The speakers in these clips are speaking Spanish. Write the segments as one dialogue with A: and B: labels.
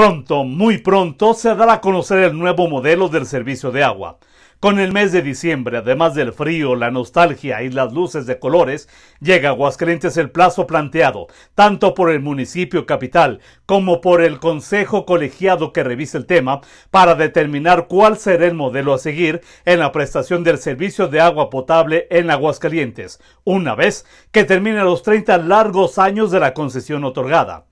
A: Pronto, muy pronto, se dará a conocer el nuevo modelo del servicio de agua. Con el mes de diciembre, además del frío, la nostalgia y las luces de colores, llega a Aguascalientes el plazo planteado, tanto por el municipio capital como por el consejo colegiado que revise el tema, para determinar cuál será el modelo a seguir en la prestación del servicio de agua potable en Aguascalientes, una vez que termine los 30 largos años de la concesión otorgada.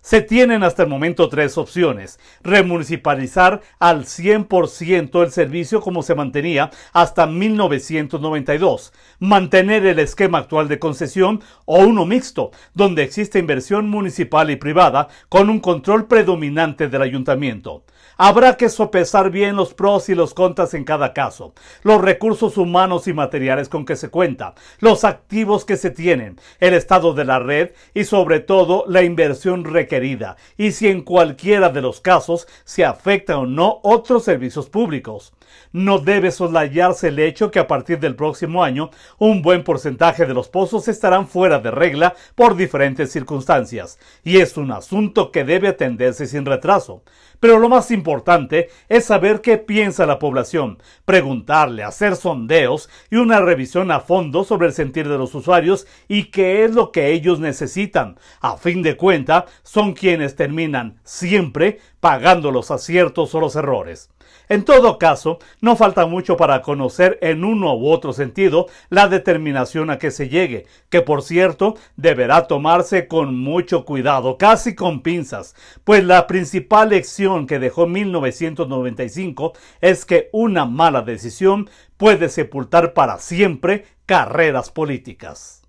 A: Se tienen hasta el momento tres opciones. Remunicipalizar al 100% el servicio como se mantenía hasta 1992. Mantener el esquema actual de concesión o uno mixto, donde existe inversión municipal y privada con un control predominante del ayuntamiento. Habrá que sopesar bien los pros y los contras en cada caso, los recursos humanos y materiales con que se cuenta, los activos que se tienen, el estado de la red y sobre todo la inversión requerida querida y si en cualquiera de los casos se afectan o no otros servicios públicos. No debe soslayarse el hecho que a partir del próximo año un buen porcentaje de los pozos estarán fuera de regla por diferentes circunstancias, y es un asunto que debe atenderse sin retraso. Pero lo más importante es saber qué piensa la población, preguntarle, hacer sondeos y una revisión a fondo sobre el sentir de los usuarios y qué es lo que ellos necesitan. A fin de cuenta, son quienes terminan siempre pagando los aciertos o los errores. En todo caso, no falta mucho para conocer en uno u otro sentido la determinación a que se llegue, que por cierto deberá tomarse con mucho cuidado, casi con pinzas, pues la principal lección que dejó 1995 es que una mala decisión puede sepultar para siempre carreras políticas.